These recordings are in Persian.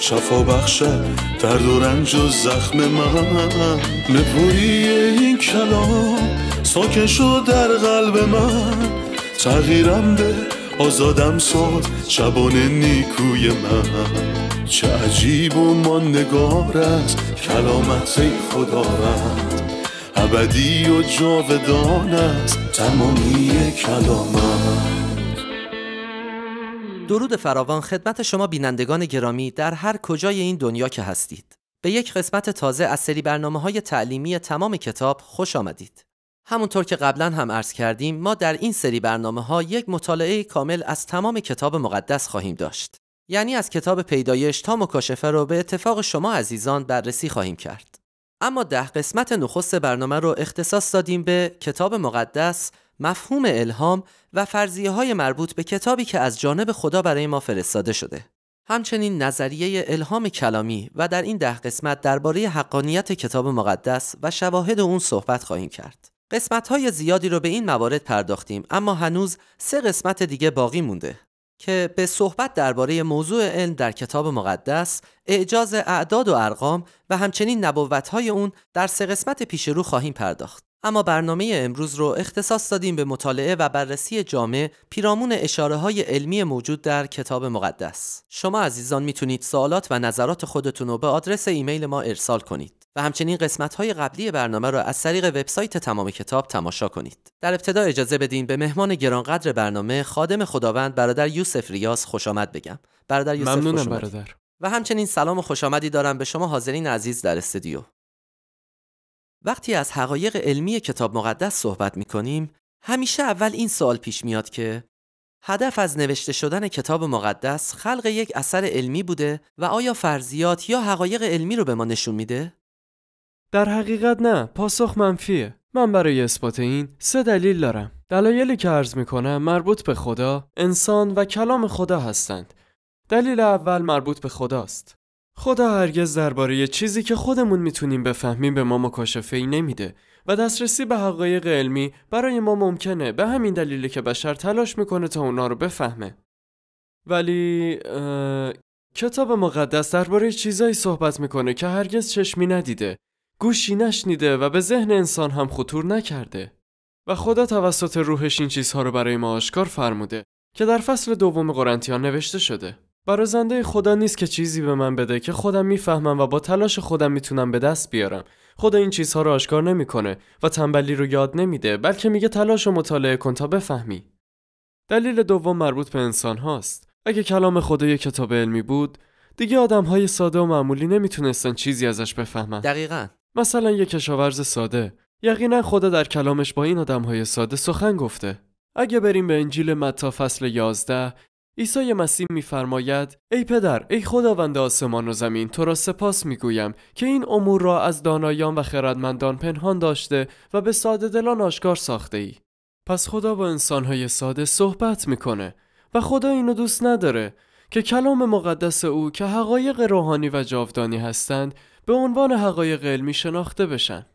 شفا بخشه درد و رنج و زخم من نپوری این کلام ساکن شد در قلب من تغییرم به آزادم ساد شبانه نیکوی من چه عجیب و ماندگار است کلامت ای خدا رد ابدی و جاودان تمامی کلامت درود فراوان خدمت شما بینندگان گرامی در هر کجای این دنیا که هستید. به یک قسمت تازه از سری برنامه های تعلیمی تمام کتاب خوش آمدید. همونطور که قبلا هم عرض کردیم ما در این سری برنامه ها یک مطالعه کامل از تمام کتاب مقدس خواهیم داشت. یعنی از کتاب پیدایش تا مکاشفه رو به اتفاق شما عزیزان بررسی خواهیم کرد. اما ده قسمت نخست برنامه رو اختصاص دادیم به کتاب مقدس مفهوم الهام و فرضیه های مربوط به کتابی که از جانب خدا برای ما فرستاده شده. همچنین نظریه الهام کلامی و در این ده قسمت درباره حقانیت کتاب مقدس و شواهد اون صحبت خواهیم کرد. قسمت های زیادی رو به این موارد پرداختیم اما هنوز سه قسمت دیگه باقی مونده که به صحبت درباره موضوع علم در کتاب مقدس، اعجاز اعداد و ارقام و همچنین نبوت های اون در سه قسمت پیش رو خواهیم پرداخت. اما برنامه امروز رو اختصاص دادیم به مطالعه و بررسی جامع پیرامون اشاره های علمی موجود در کتاب مقدس. شما عزیزان میتونید سوالات و نظرات خودتون رو به آدرس ایمیل ما ارسال کنید. و همچنین قسمت های قبلی برنامه را از طریق وبسایت تمام کتاب تماشا کنید. در ابتدا اجازه بدین به مهمان گرانقدر برنامه خادم خداوند برادر یوسف ریاض خوش آمد بگم. برادر یوسف ممنونم برادر. و همچنین سلام و خوش دارم به شما حاضرین عزیز در استودیو. وقتی از حقایق علمی کتاب مقدس صحبت می کنیم همیشه اول این سوال پیش میاد که هدف از نوشته شدن کتاب مقدس خلق یک اثر علمی بوده و آیا فرضیات یا حقایق علمی رو به ما نشون میده؟ در حقیقت نه، پاسخ منفیه. من برای اثبات این سه دلیل دارم. دلایلی که عرض میکنم مربوط به خدا، انسان و کلام خدا هستند. دلیل اول مربوط به خداست. خدا هرگز درباره چیزی که خودمون میتونیم بفهمیم به ما مکاشفه ای نمیده و دسترسی به حقایق علمی برای ما ممکنه به همین دلیل که بشر تلاش میکنه تا اونا رو بفهمه ولی کتاب مقدس درباره چیزایی صحبت میکنه که هرگز چشمی ندیده گوشی نشنیده و به ذهن انسان هم خطور نکرده و خدا توسط روحش این چیزها رو برای ما آشکار فرموده که در فصل دوم قرنتیان نوشته شده زنده خدا نیست که چیزی به من بده که خودم میفهمم و با تلاش خودم میتونم به دست بیارم خدا این چیزها رو آشکار نمیکنه و تنبلی رو یاد نمیده بلکه میگه تلاش و مطالعه کن تا بفهمی دلیل دوم مربوط به انسان هاست اگه کلام خدا یک کتاب علمی بود دیگه آدم های ساده و معمولی نمیتونستن چیزی ازش بفهمن دقیقا مثلا یک کشاورز ساده یقینا خدا در کلامش با این آدم های ساده سخن گفته اگه بریم به انجیل متا فصل 11 عیسی مسیح میفرماید ای پدر ای خداوند آسمان و زمین تو را سپاس میگویم که این امور را از دانایان و خردمندان پنهان داشته و به ساده دلان آشکار ساخته ای پس خدا با انسانهای ساده صحبت میکنه و خدا اینو دوست نداره که کلام مقدس او که حقایق روحانی و جاودانی هستند به عنوان حقایق علمی شناخته بشن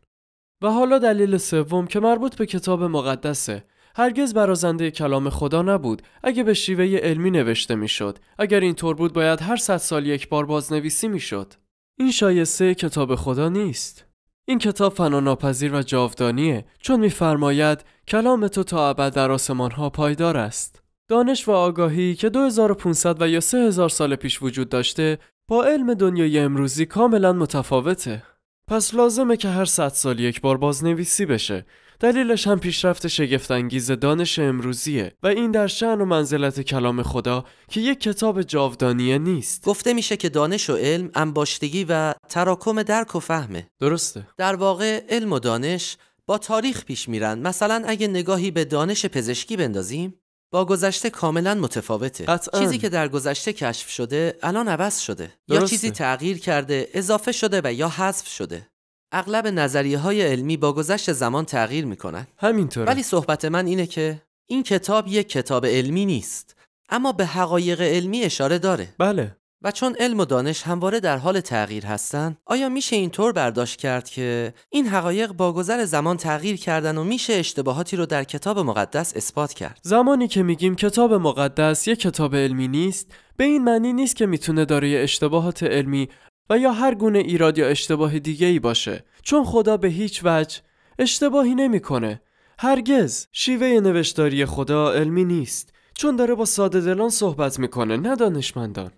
و حالا دلیل سوم که مربوط به کتاب مقدسه هرگز برازنده کلام خدا نبود اگه به شیوه علمی نوشته میشد اگر اینطور بود باید هر صد سال یک بار بازنویسی میشد این شایسته کتاب خدا نیست این کتاب فناناپذیر و جاودانیه چون میفرماید کلام تو تا ابد در آسمان ها پایدار است دانش و آگاهی که 2500 و یا 3000 سال پیش وجود داشته با علم دنیای امروزی کاملا متفاوته پس لازمه که هر صد سال یک بار بازنویسی بشه دلیلش هم پیشرفت شگفتانگیز دانش امروزیه و این در شعن و منزلت کلام خدا که یک کتاب جاودانیه نیست گفته میشه که دانش و علم انباشتگی و تراکم درک و فهمه درسته در واقع علم و دانش با تاریخ پیش میرن مثلا اگه نگاهی به دانش پزشکی بندازیم با گذشته کاملا متفاوته قطعا. چیزی که در گذشته کشف شده الان عوض شده یا چیزی تغییر کرده اضافه شده و یا حذف شده اغلب نظریه های علمی با گذشت زمان تغییر میکنن همینطوره ولی صحبت من اینه که این کتاب یک کتاب علمی نیست اما به حقایق علمی اشاره داره بله و چون علم و دانش همواره در حال تغییر هستند آیا میشه اینطور برداشت کرد که این حقایق با گذر زمان تغییر کردن و میشه اشتباهاتی رو در کتاب مقدس اثبات کرد زمانی که میگیم کتاب مقدس یک کتاب علمی نیست به این معنی نیست که میتونه دارای اشتباهات علمی و یا هر گونه ایراد یا اشتباه دیگه ای باشه چون خدا به هیچ وجه اشتباهی نمیکنه هرگز شیوه نوشتاری خدا علمی نیست چون داره با ساده دلان صحبت میکنه نه دانشمندان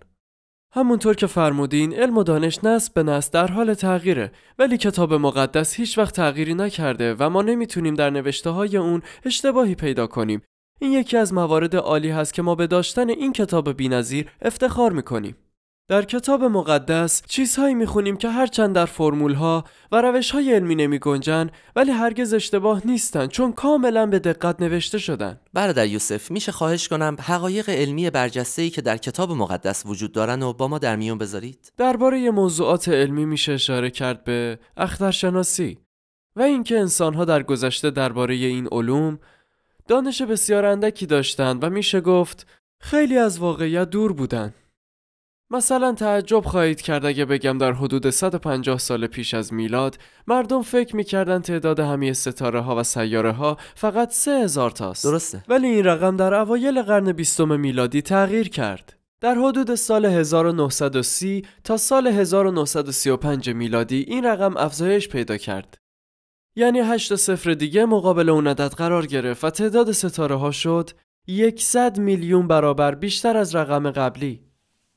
همونطور که فرمودین علم و دانش نسل به نسل در حال تغییره ولی کتاب مقدس هیچ وقت تغییری نکرده و ما نمیتونیم در نوشته های اون اشتباهی پیدا کنیم این یکی از موارد عالی هست که ما به داشتن این کتاب بینظیر افتخار میکنیم در کتاب مقدس چیزهایی میخونیم که هرچند در فرمولها و روشهای علمی نمی گنجن ولی هرگز اشتباه نیستن چون کاملا به دقت نوشته شدن برادر یوسف میشه خواهش کنم حقایق علمی برجسته که در کتاب مقدس وجود دارن و با ما در میون بذارید درباره موضوعات علمی میشه اشاره کرد به اخترشناسی و اینکه انسانها در گذشته درباره این علوم دانش بسیار اندکی داشتند و میشه گفت خیلی از واقعیت دور بودند مثلا تعجب خواهید کرد اگه بگم در حدود 150 سال پیش از میلاد مردم فکر میکردن تعداد همه ستاره ها و سیاره ها فقط 3000 تاست درسته ولی این رقم در اوایل قرن بیستم میلادی تغییر کرد در حدود سال 1930 تا سال 1935 میلادی این رقم افزایش پیدا کرد یعنی 8 صفر دیگه مقابل اون عدد قرار گرفت و تعداد ستاره ها شد 100 میلیون برابر بیشتر از رقم قبلی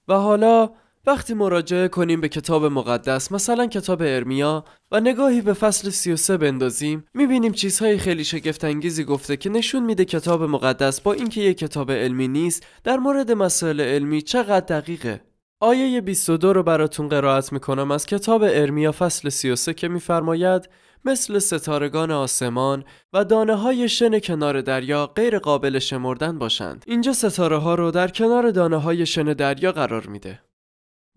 و حالا وقتی مراجعه کنیم به کتاب مقدس مثلا کتاب ارمیا و نگاهی به فصل 33 بندازیم میبینیم چیزهای خیلی انگیزی گفته که نشون میده کتاب مقدس با اینکه یک کتاب علمی نیست در مورد مسائل علمی چقدر دقیقه آیه 22 رو براتون قرائت میکنم از کتاب ارمیا فصل 33 که میفرماید مثل ستارگان آسمان و دانه های شن کنار دریا غیر قابل شمردن باشند. اینجا ستاره ها رو در کنار دانه های شن دریا قرار میده.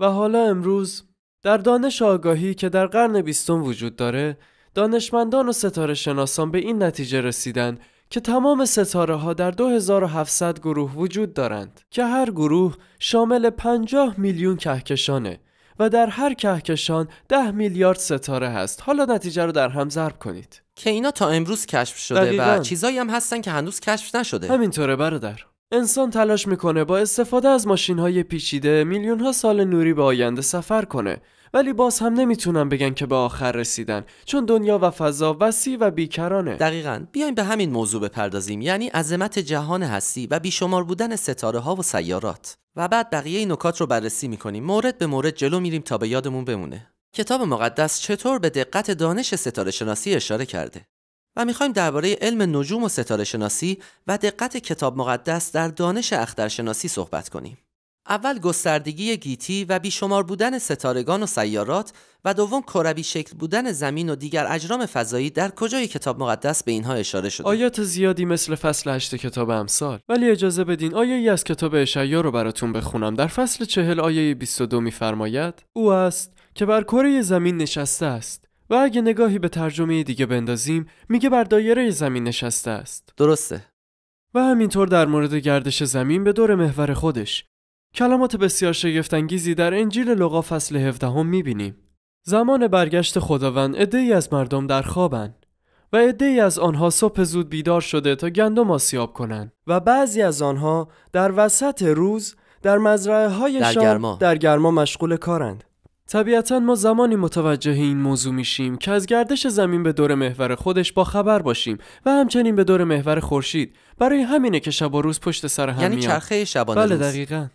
و حالا امروز در دانش آگاهی که در قرن بیستم وجود داره دانشمندان و ستاره شناسان به این نتیجه رسیدند که تمام ستاره ها در 2700 گروه وجود دارند که هر گروه شامل 50 میلیون کهکشانه و در هر کهکشان ده میلیارد ستاره هست حالا نتیجه رو در هم ضرب کنید که اینا تا امروز کشف شده و چیزایی هم هستن که هنوز کشف نشده همینطوره برادر انسان تلاش میکنه با استفاده از ماشین های پیچیده میلیون ها سال نوری به آینده سفر کنه ولی باز هم نمیتونن بگن که به آخر رسیدن چون دنیا و فضا وسیع و بیکرانه دقیقا بیایم به همین موضوع بپردازیم یعنی عظمت جهان هستی و بیشمار بودن ستاره ها و سیارات و بعد بقیه نکات رو بررسی میکنیم مورد به مورد جلو میریم تا به یادمون بمونه کتاب مقدس چطور به دقت دانش ستاره شناسی اشاره کرده و میخوایم درباره علم نجوم و ستاره شناسی و دقت کتاب مقدس در دانش اخترشناسی صحبت کنیم. اول گستردگی گیتی و بیشمار بودن ستارگان و سیارات و دوم کروی شکل بودن زمین و دیگر اجرام فضایی در کجای کتاب مقدس به اینها اشاره شده آیات زیادی مثل فصل 8 کتاب امثال ولی اجازه بدین آیه ای از کتاب اشعیا رو براتون بخونم در فصل چهل آیه 22 میفرماید او است که بر کره زمین نشسته است و اگه نگاهی به ترجمه دیگه بندازیم میگه بر دایره زمین نشسته است درسته و همینطور در مورد گردش زمین به دور محور خودش کلمات بسیار شگفتانگیزی در انجیل لوقا فصل 17 هم میبینیم. زمان برگشت خداوند ای از مردم در خوابن و ای از آنها صبح زود بیدار شده تا گندم آسیاب کنند و بعضی از آنها در وسط روز در مزرعه های در گرما. در گرما مشغول کارند. طبیعتا ما زمانی متوجه این موضوع میشیم که از گردش زمین به دور محور خودش با خبر باشیم و همچنین به دور محور خورشید برای همینه که شب و روز پشت سر هم یعنی میاد. شبانه بله دقیقاً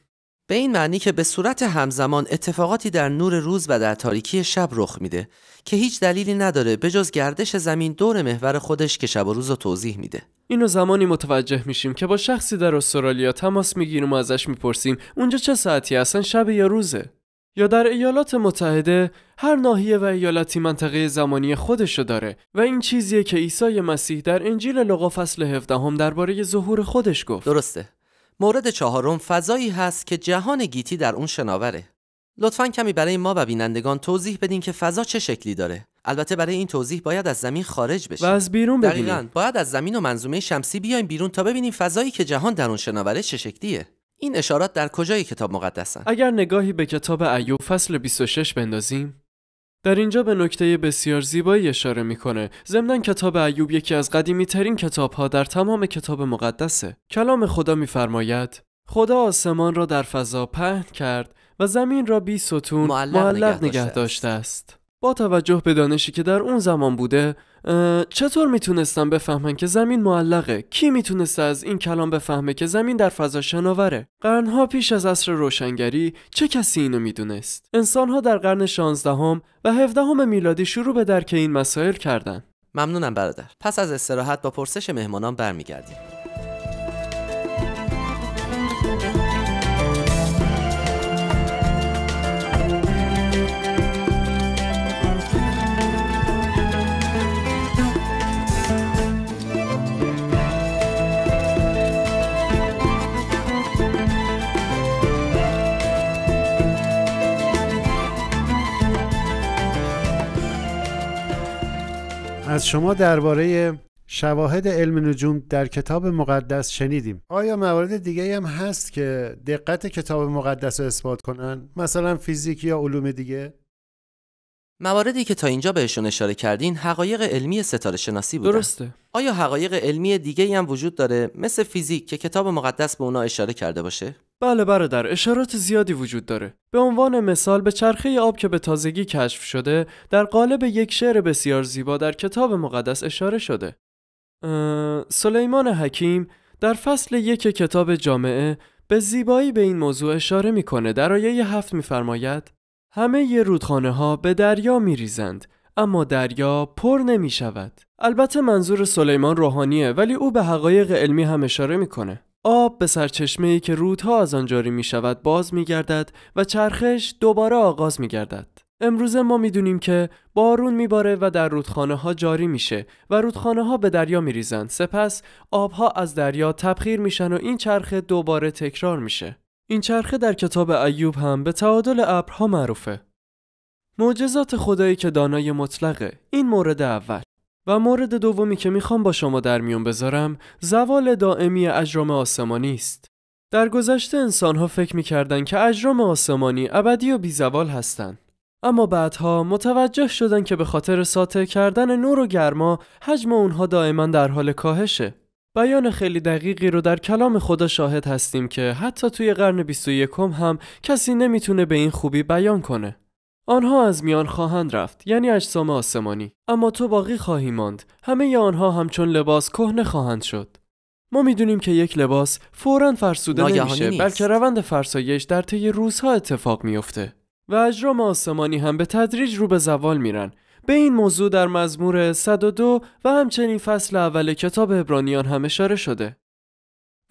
به این معنی که به صورت همزمان اتفاقاتی در نور روز و در تاریکی شب رخ میده که هیچ دلیلی نداره به جز گردش زمین دور محور خودش که شب و روز رو توضیح میده اینو زمانی متوجه میشیم که با شخصی در استرالیا تماس میگیریم و ازش میپرسیم اونجا چه ساعتی اصلا شب یا روزه یا در ایالات متحده هر ناحیه و ایالتی منطقه زمانی خودشو داره و این چیزیه که عیسی مسیح در انجیل لوقا فصل 17 هم درباره ظهور خودش گفت درسته مورد چهارم فضایی هست که جهان گیتی در اون شناوره. لطفا کمی برای ما و بینندگان توضیح بدین که فضا چه شکلی داره. البته برای این توضیح باید از زمین خارج بشیم و از بیرون ببینیم. دقیقاً باید از زمین و منظومه شمسی بیایم بیرون تا ببینیم فضایی که جهان در اون شناوره چه شکلیه. این اشارات در کجای کتاب مقدسن؟ اگر نگاهی به کتاب ایوب فصل 26 بندازیم در اینجا به نکته بسیار زیبایی اشاره میکنه ضمنا کتاب ایوب یکی از قدیمی ترین کتاب ها در تمام کتاب مقدسه کلام خدا میفرماید خدا آسمان را در فضا پهن کرد و زمین را بی ستون معلق, معلق نگه داشته است. با توجه به دانشی که در اون زمان بوده چطور میتونستم بفهمن که زمین معلقه کی میتونسته از این کلام بفهمه که زمین در فضا شناوره قرنها پیش از عصر روشنگری چه کسی اینو میدونست انسانها در قرن 16 و 17 میلادی شروع به درک این مسائل کردن ممنونم برادر پس از استراحت با پرسش مهمانان برمیگردیم از شما درباره شواهد علم نجوم در کتاب مقدس شنیدیم آیا موارد دیگه هم هست که دقت کتاب مقدس رو اثبات کنن مثلا فیزیک یا علوم دیگه مواردی که تا اینجا بهشون اشاره کردین حقایق علمی ستاره شناسی بودن درسته آیا حقایق علمی دیگه هم وجود داره مثل فیزیک که کتاب مقدس به اونا اشاره کرده باشه بله برادر اشارات زیادی وجود داره به عنوان مثال به چرخه آب که به تازگی کشف شده در قالب یک شعر بسیار زیبا در کتاب مقدس اشاره شده سلیمان حکیم در فصل یک کتاب جامعه به زیبایی به این موضوع اشاره میکنه در آیه هفت میفرماید همه ی رودخانه ها به دریا می ریزند اما دریا پر نمی شود. البته منظور سلیمان روحانیه ولی او به حقایق علمی هم اشاره میکنه. آب به سرچشمه ای که رودها از آن جاری می شود باز می گردد و چرخش دوباره آغاز می گردد. امروز ما دونیم که بارون باره و در رودخانه ها جاری میشه و رودخانه ها به دریا می ریزند. سپس آبها از دریا تبخیر میشن و این چرخه دوباره تکرار میشه این چرخه در کتاب ایوب هم به تعادل ابرها معروفه معجزات خدایی که دانای مطلقه این مورد اول و مورد دومی که میخوام با شما در میون بذارم زوال دائمی اجرام آسمانی است. در گذشته ها فکر میکردن که اجرام آسمانی ابدی و بیزوال هستند. اما بعدها متوجه شدن که به خاطر ساطع کردن نور و گرما حجم اونها دائما در حال کاهشه. بیان خیلی دقیقی رو در کلام خدا شاهد هستیم که حتی توی قرن 21 هم کسی نمیتونه به این خوبی بیان کنه. آنها از میان خواهند رفت یعنی اجسام آسمانی اما تو باقی خواهی ماند همه ی آنها همچون لباس کهنه خواهند شد ما میدونیم که یک لباس فورا فرسوده نمیشه بلکه روند فرسایش در طی روزها اتفاق میفته. و اجرام آسمانی هم به تدریج رو به زوال میرن به این موضوع در مزمور 102 و همچنین فصل اول کتاب ابرانیان هم اشاره شده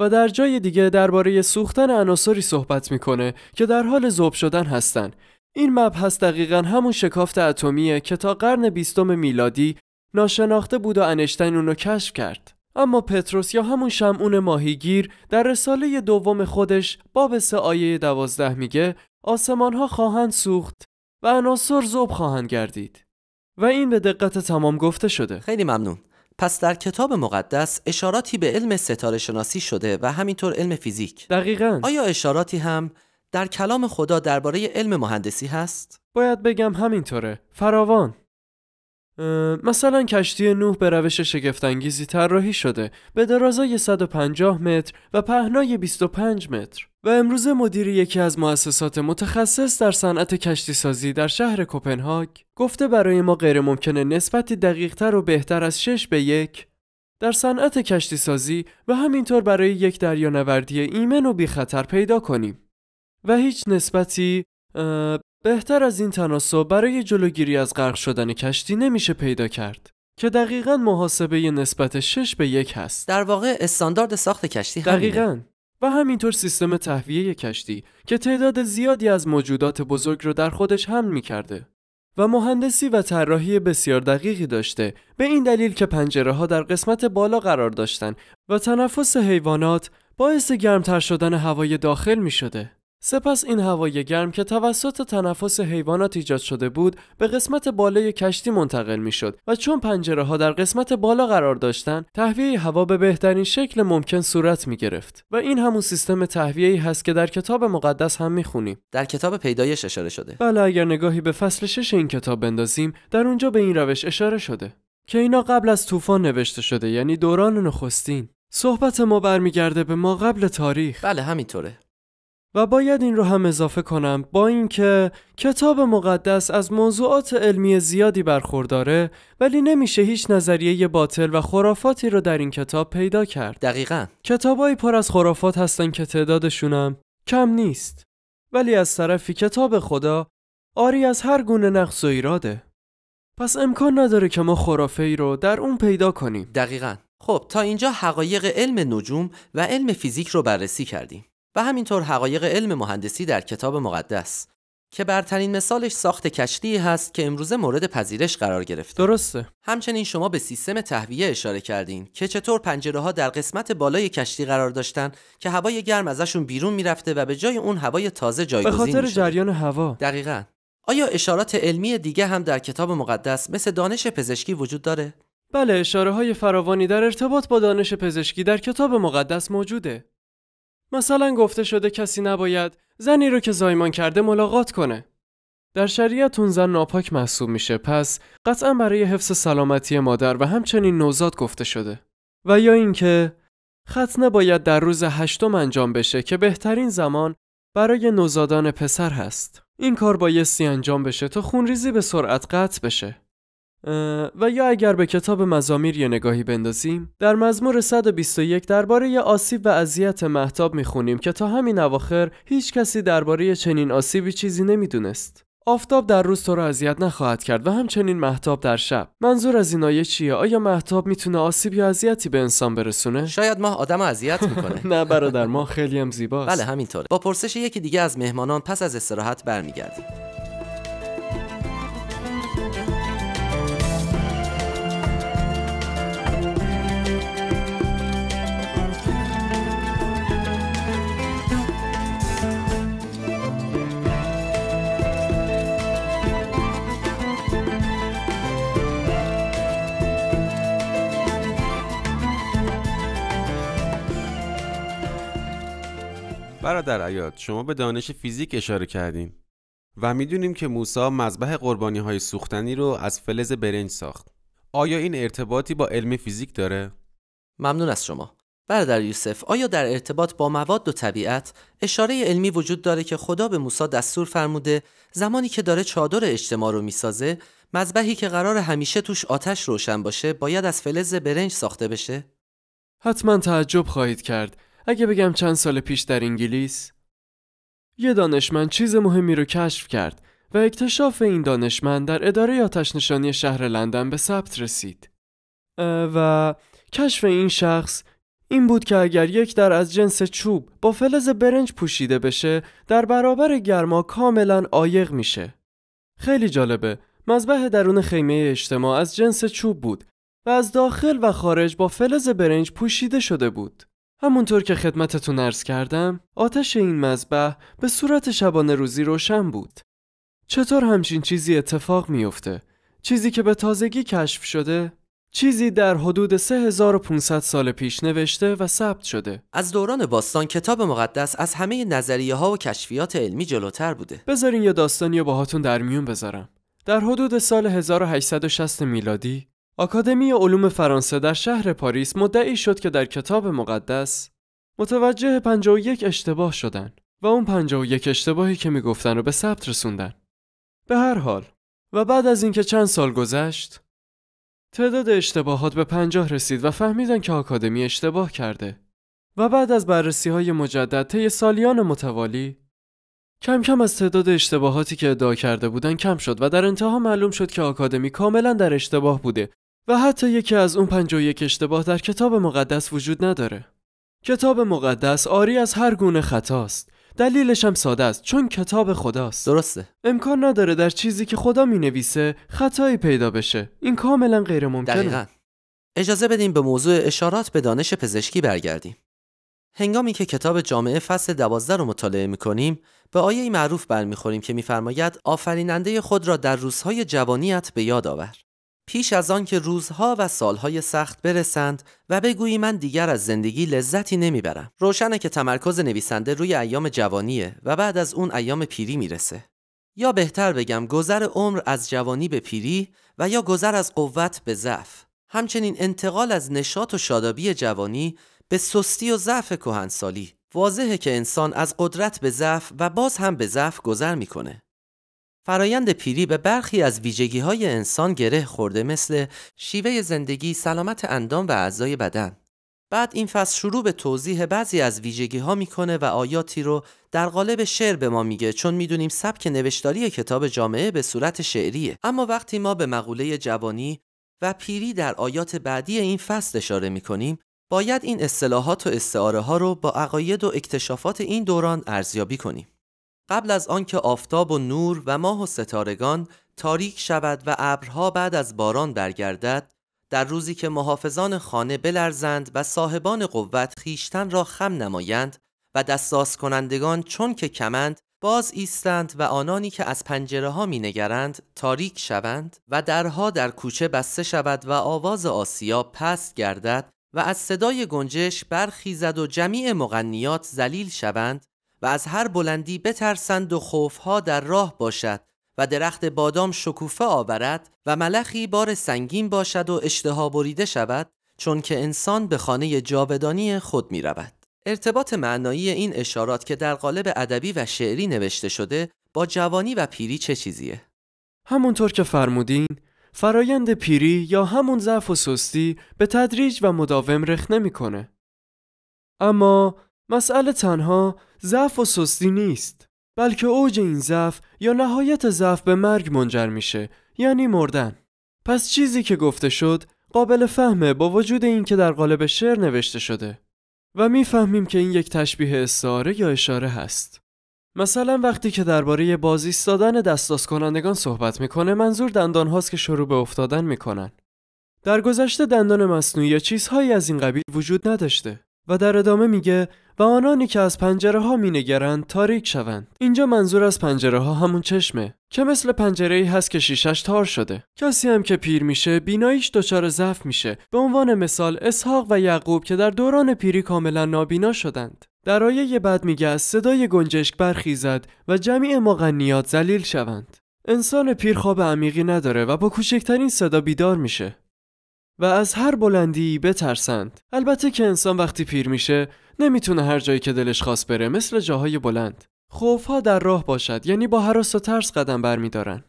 و در جای دیگه درباره سوختن عناصری صحبت میکنه که در حال ذوب شدن هستند این مبحث دقیقا همون شکافت اتمیه که تا قرن بیستم میلادی ناشناخته بود و انشتین اونو کشف کرد. اما پتروس یا همون شمعون ماهیگیر در رساله دوم خودش باب سه آیه دوازده میگه آسمان ها خواهند سوخت و عناصر زوب خواهند گردید و این به دقت تمام گفته شده خیلی ممنون پس در کتاب مقدس اشاراتی به علم ستاره شناسی شده و همینطور علم فیزیک دقیقا آیا اشاراتی هم در کلام خدا درباره علم مهندسی هست؟ باید بگم همینطوره فراوان مثلا کشتی نوح به روش شگفتانگیزی طراحی شده به درازای 150 متر و پهنای 25 متر و امروز مدیر یکی از مؤسسات متخصص در صنعت کشتی سازی در شهر کوپنهاگ گفته برای ما غیر ممکنه نسبتی دقیقتر و بهتر از 6 به 1 در صنعت کشتی سازی و همینطور برای یک دریانوردی ایمن و بیخطر پیدا کنیم. و هیچ نسبتی بهتر از این تناسب برای جلوگیری از غرق شدن کشتی نمیشه پیدا کرد که دقیقا محاسبه نسبت 6 به یک هست در واقع استاندارد ساخت کشتی همینه. دقیقا و همینطور سیستم تهویه کشتی که تعداد زیادی از موجودات بزرگ رو در خودش حمل میکرده و مهندسی و طراحی بسیار دقیقی داشته به این دلیل که پنجره ها در قسمت بالا قرار داشتن و تنفس حیوانات باعث گرمتر شدن هوای داخل می شده. سپس این هوای گرم که توسط تنفس حیوانات ایجاد شده بود به قسمت بالای کشتی منتقل می شد و چون پنجره ها در قسمت بالا قرار داشتند تهویه هوا به بهترین شکل ممکن صورت می گرفت و این همون سیستم تهویه هست که در کتاب مقدس هم می خونیم در کتاب پیدایش اشاره شده بله اگر نگاهی به فصل شش این کتاب بندازیم در اونجا به این روش اشاره شده که اینا قبل از طوفان نوشته شده یعنی دوران نخستین صحبت ما برمیگرده به ما قبل تاریخ بله همینطوره و باید این رو هم اضافه کنم با اینکه کتاب مقدس از موضوعات علمی زیادی برخورداره ولی نمیشه هیچ نظریه باطل و خرافاتی رو در این کتاب پیدا کرد. دقیقا. کتابایی پر از خرافات هستن که تعدادشونم کم نیست. ولی از طرفی کتاب خدا آری از هر گونه نقص و ایراده. پس امکان نداره که ما خرافه ای رو در اون پیدا کنیم. دقیقا. خب تا اینجا حقایق علم نجوم و علم فیزیک رو بررسی کردیم. و همینطور حقایق علم مهندسی در کتاب مقدس که برترین مثالش ساخت کشتی هست که امروزه مورد پذیرش قرار گرفته. درسته. همچنین شما به سیستم تهویه اشاره کردین که چطور پنجره ها در قسمت بالای کشتی قرار داشتن که هوای گرم ازشون بیرون میرفته و به جای اون هوای تازه جایگزین به خاطر جریان هوا. دقیقا. آیا اشارات علمی دیگه هم در کتاب مقدس مثل دانش پزشکی وجود داره؟ بله اشاره های فراوانی در ارتباط با دانش پزشکی در کتاب مقدس موجوده. مثلا گفته شده کسی نباید زنی رو که زایمان کرده ملاقات کنه. در شریعت اون زن ناپاک محسوب میشه پس قطعا برای حفظ سلامتی مادر و همچنین نوزاد گفته شده. و یا اینکه ختنه باید در روز هشتم انجام بشه که بهترین زمان برای نوزادان پسر هست. این کار بایستی انجام بشه تا خونریزی به سرعت قطع بشه. و یا اگر به کتاب مزامیر یه نگاهی بندازیم در مزمور 121 درباره آسیب و اذیت محتاب میخونیم که تا همین اواخر هیچ کسی درباره چنین آسیبی چیزی نمیدونست آفتاب در روز تو را رو اذیت نخواهد کرد و همچنین محتاب در شب منظور از این آیه چیه آیا محتاب میتونه آسیب یا اذیتی به انسان برسونه شاید ماه آدم اذیت میکنه نه برادر ما خیلی هم زیباست بله همینطوره با پرسش یکی دیگه از مهمانان پس از استراحت برمیگردیم برادر ایاد شما به دانش فیزیک اشاره کردین و میدونیم که موسا مذبح قربانی های سوختنی رو از فلز برنج ساخت. آیا این ارتباطی با علم فیزیک داره؟ ممنون از شما. برادر یوسف آیا در ارتباط با مواد و طبیعت اشاره علمی وجود داره که خدا به موسا دستور فرموده زمانی که داره چادر اجتماع رو میسازه مذبحی که قرار همیشه توش آتش روشن باشه باید از فلز برنج ساخته بشه؟ حتما تعجب خواهید کرد اگه بگم چند سال پیش در انگلیس یه دانشمند چیز مهمی رو کشف کرد و اکتشاف این دانشمند در اداره آتش نشانی شهر لندن به ثبت رسید و کشف این شخص این بود که اگر یک در از جنس چوب با فلز برنج پوشیده بشه در برابر گرما کاملا عایق میشه خیلی جالبه مذبح درون خیمه اجتماع از جنس چوب بود و از داخل و خارج با فلز برنج پوشیده شده بود همونطور که خدمتتون عرض کردم آتش این مذبح به صورت شبانه روزی روشن بود چطور همچین چیزی اتفاق میفته؟ چیزی که به تازگی کشف شده؟ چیزی در حدود 3500 سال پیش نوشته و ثبت شده. از دوران باستان کتاب مقدس از همه نظریه ها و کشفیات علمی جلوتر بوده. بذارین یه داستانی باهاتون در میون بذارم. در حدود سال 1860 میلادی آکادمی علوم فرانسه در شهر پاریس مدعی شد که در کتاب مقدس متوجه 51 اشتباه شدن و اون 51 اشتباهی که میگفتن رو به ثبت رسوندن. به هر حال و بعد از اینکه چند سال گذشت تعداد اشتباهات به 50 رسید و فهمیدن که آکادمی اشتباه کرده و بعد از بررسی های مجدد طی سالیان متوالی کم کم از تعداد اشتباهاتی که ادعا کرده بودن کم شد و در انتها معلوم شد که آکادمی کاملا در اشتباه بوده و حتی یکی از اون یک اشتباه در کتاب مقدس وجود نداره. کتاب مقدس آری از هر گونه خطاست. دلیلش هم ساده است چون کتاب خداست. درسته. امکان نداره در چیزی که خدا می نویسه خطایی پیدا بشه. این کاملا غیر ممکنه. اجازه بدیم به موضوع اشارات به دانش پزشکی برگردیم. هنگامی که کتاب جامعه فصل دوازده رو مطالعه می کنیم به آیه معروف برمیخوریم که میفرماید آفریننده خود را در روزهای جوانیت به یاد آور. پیش از آن که روزها و سالهای سخت برسند و بگویی من دیگر از زندگی لذتی نمیبرم روشنه که تمرکز نویسنده روی ایام جوانیه و بعد از اون ایام پیری میرسه یا بهتر بگم گذر عمر از جوانی به پیری و یا گذر از قوت به ضعف همچنین انتقال از نشاط و شادابی جوانی به سستی و ضعف کهنسالی واضحه که انسان از قدرت به ضعف و باز هم به ضعف گذر میکنه فرایند پیری به برخی از ویژگی های انسان گره خورده مثل شیوه زندگی، سلامت اندام و اعضای بدن. بعد این فصل شروع به توضیح بعضی از ویژگی ها میکنه و آیاتی رو در قالب شعر به ما میگه چون میدونیم سبک نوشتاری کتاب جامعه به صورت شعریه اما وقتی ما به مقوله جوانی و پیری در آیات بعدی این فصل اشاره میکنیم باید این اصطلاحات و استعاره ها رو با عقاید و اکتشافات این دوران ارزیابی کنیم قبل از آنکه آفتاب و نور و ماه و ستارگان تاریک شود و ابرها بعد از باران برگردد در روزی که محافظان خانه بلرزند و صاحبان قوت خیشتن را خم نمایند و دستاس کنندگان چون که کمند باز ایستند و آنانی که از پنجره ها می نگرند تاریک شوند و درها در کوچه بسته شود و آواز آسیا پست گردد و از صدای گنجش برخیزد و جمیع مغنیات زلیل شوند و از هر بلندی بترسند و خوفها در راه باشد و درخت بادام شکوفه آورد و ملخی بار سنگین باشد و اشتها بریده شود چون که انسان به خانه جاودانی خود می رود. ارتباط معنایی این اشارات که در قالب ادبی و شعری نوشته شده با جوانی و پیری چه چیزیه؟ همونطور که فرمودین فرایند پیری یا همون ضعف و سستی به تدریج و مداوم رخ نمیکنه. اما مسئله تنها ضعف و سستی نیست بلکه اوج این ضعف یا نهایت ضعف به مرگ منجر میشه یعنی مردن پس چیزی که گفته شد قابل فهمه با وجود اینکه در قالب شعر نوشته شده و میفهمیم که این یک تشبیه استعاره یا اشاره هست مثلا وقتی که درباره باز ایستادن دست کنندگان صحبت میکنه منظور دندان هاست که شروع به افتادن میکنن در گذشته دندان مصنوعی یا چیزهایی از این قبیل وجود نداشته و در ادامه میگه و آنانی که از پنجره ها می نگرند تاریک شوند. اینجا منظور از پنجره ها همون چشمه که مثل پنجره ای هست که شیشش تار شده. کسی هم که پیر میشه بیناییش دچار ضعف میشه. به عنوان مثال اسحاق و یعقوب که در دوران پیری کاملا نابینا شدند. در آیه بعد میگه از صدای گنجشک برخیزد و جمعی مغنیات ذلیل شوند. انسان پیر خواب عمیقی نداره و با کوچکترین صدا بیدار میشه. و از هر بلندی بترسند البته که انسان وقتی پیر میشه نمیتونه هر جایی که دلش خواست بره مثل جاهای بلند خوفها در راه باشد یعنی با حراس و ترس قدم برمیدارن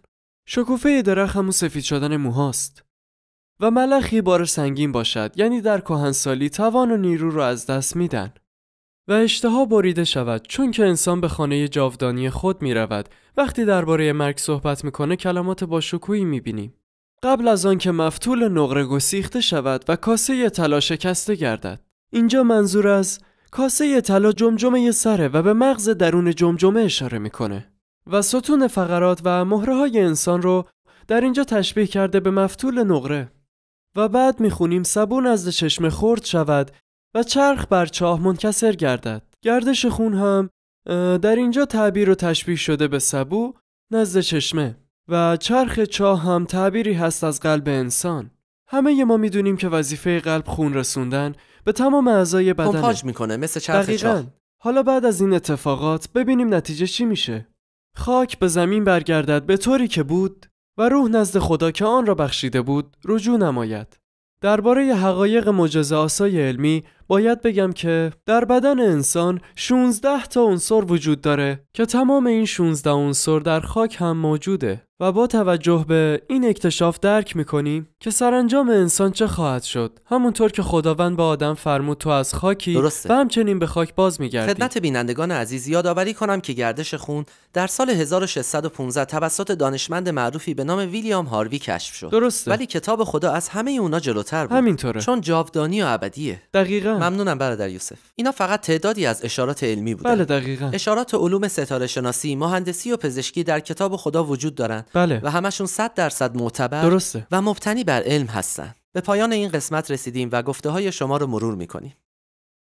شکوفه درخت همون سفید شدن موهاست و ملخی بار سنگین باشد یعنی در کهنسالی توان و نیرو رو از دست میدن و اشتها بریده شود چون که انسان به خانه جاودانی خود میرود وقتی درباره مرگ صحبت میکنه کلمات با شکویی می بینیم قبل از آنکه مفتول نقره گسیخته شود و کاسه طلا شکسته گردد اینجا منظور از کاسه طلا جمجمه سره و به مغز درون جمجمه اشاره میکنه و ستون فقرات و مهره های انسان رو در اینجا تشبیه کرده به مفتول نقره و بعد میخونیم سبون از چشمه خرد شود و چرخ بر چاه منکسر گردد گردش خون هم در اینجا تعبیر و تشبیه شده به سبو نزد چشمه و چرخ چاه هم تعبیری هست از قلب انسان همه ما میدونیم که وظیفه قلب خون رسوندن به تمام اعضای بدن پمپاژ میکنه مثل چرخ دقیقاً. حالا بعد از این اتفاقات ببینیم نتیجه چی میشه خاک به زمین برگردد به طوری که بود و روح نزد خدا که آن را بخشیده بود رجوع نماید درباره حقایق معجزه آسای علمی باید بگم که در بدن انسان 16 تا عنصر وجود داره که تمام این 16 عنصر در خاک هم موجوده و با توجه به این اکتشاف درک میکنیم که سرانجام انسان چه خواهد شد همونطور که خداوند به آدم فرمود تو از خاکی درسته. و همچنین به خاک باز میگردی خدمت بینندگان عزیز یادآوری کنم که گردش خون در سال 1615 توسط دانشمند معروفی به نام ویلیام هاروی کشف شد درسته ولی کتاب خدا از همه اونا جلوتر بود همینطوره چون جاودانی و ابدیه دقیقا ممنونم برادر یوسف اینا فقط تعدادی از اشارات علمی بودن بله دقیقا اشارات علوم ستاره شناسی مهندسی و پزشکی در کتاب خدا وجود دارند بله. و همشون 100 درصد معتبر درسته. و مبتنی بر علم هستن به پایان این قسمت رسیدیم و گفته های شما رو مرور میکنیم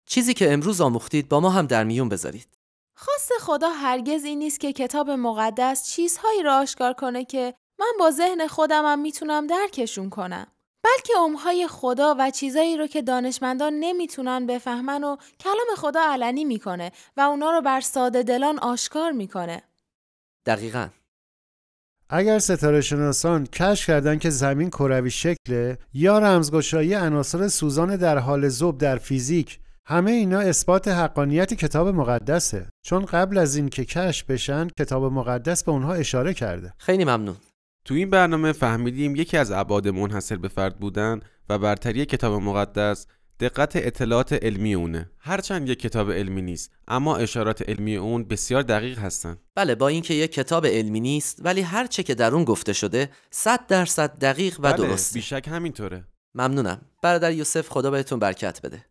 چیزی که امروز آموختید با ما هم در میون بذارید خاص خدا هرگز این نیست که کتاب مقدس چیزهایی را آشکار کنه که من با ذهن خودمم میتونم درکشون کنم بلکه امهای خدا و چیزایی رو که دانشمندان نمیتونن بفهمن و کلام خدا علنی میکنه و اونا رو بر ساده دلان آشکار میکنه. دقیقاً. اگر ستاره شناسان کشف کردن که زمین کروی شکله یا رمزگشایی عناصر سوزان در حال ذوب در فیزیک همه اینا اثبات حقانیت کتاب مقدسه چون قبل از این که کشف بشن کتاب مقدس به اونها اشاره کرده خیلی ممنون تو این برنامه فهمیدیم یکی از عباد منحصر به فرد بودن و برتری کتاب مقدس دقت اطلاعات علمی اونه هرچند یک کتاب علمی نیست اما اشارات علمی اون بسیار دقیق هستن بله با اینکه یک کتاب علمی نیست ولی هر چه که در اون گفته شده 100 درصد دقیق و بله، درست بیشک همینطوره ممنونم برادر یوسف خدا بهتون برکت بده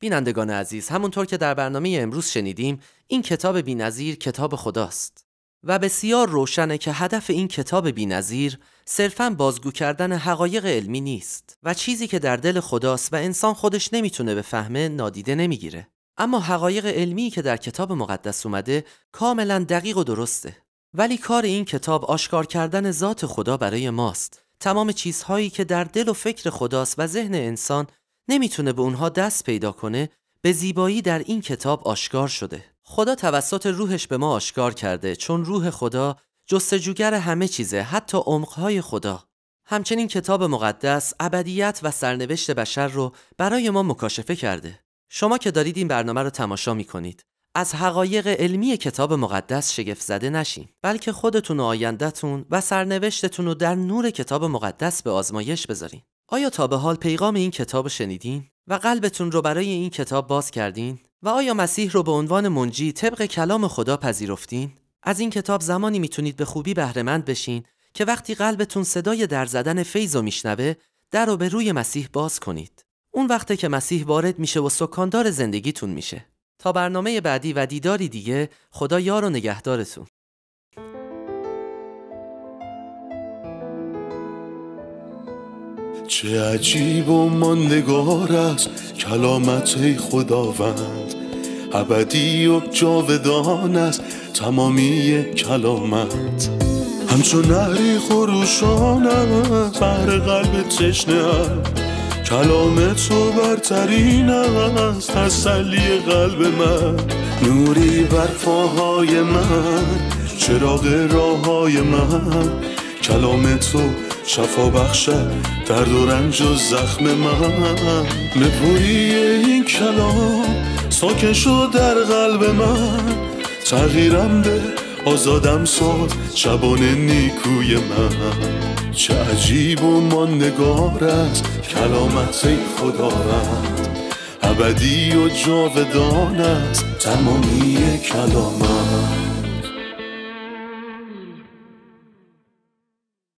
بینندگان عزیز همونطور که در برنامه امروز شنیدیم این کتاب بینظیر کتاب خداست و بسیار روشنه که هدف این کتاب بینظیر صرفا بازگو کردن حقایق علمی نیست و چیزی که در دل خداست و انسان خودش نمیتونه بفهمه نادیده نمیگیره اما حقایق علمی که در کتاب مقدس اومده کاملا دقیق و درسته ولی کار این کتاب آشکار کردن ذات خدا برای ماست تمام چیزهایی که در دل و فکر خداست و ذهن انسان نمیتونه به اونها دست پیدا کنه به زیبایی در این کتاب آشکار شده خدا توسط روحش به ما آشکار کرده چون روح خدا جستجوگر همه چیزه حتی عمقهای خدا همچنین کتاب مقدس ابدیت و سرنوشت بشر رو برای ما مکاشفه کرده شما که دارید این برنامه رو تماشا می کنید از حقایق علمی کتاب مقدس شگفت زده نشین بلکه خودتون و آیندهتون و سرنوشتتون رو در نور کتاب مقدس به آزمایش بذارین آیا تا به حال پیغام این کتاب شنیدین و قلبتون رو برای این کتاب باز کردین و آیا مسیح رو به عنوان منجی طبق کلام خدا پذیرفتین از این کتاب زمانی میتونید به خوبی بهرهمند بشین که وقتی قلبتون صدای در زدن فیض و میشنوه در رو به روی مسیح باز کنید. اون وقته که مسیح وارد میشه و سکاندار زندگیتون میشه. تا برنامه بعدی و دیداری دیگه خدا یار و نگهدارتون. چه عجیب و ماندگار است کلامت خداوند ابدی و جاودان است تمامی کلامت همچون نهری است بر قلب تشنه کلام تو برترین است تسلی قلب من نوری بر من چراغ های من کلام تو شفا بخشد درد و رنج و زخم من نپوری این کلام ساکن شد در قلب من تغییرم به آزادم ساد شبان نیکوی من چه عجیب و ماندگار است کلامت خدا رد ابدی و جاودان است تمامی کلامت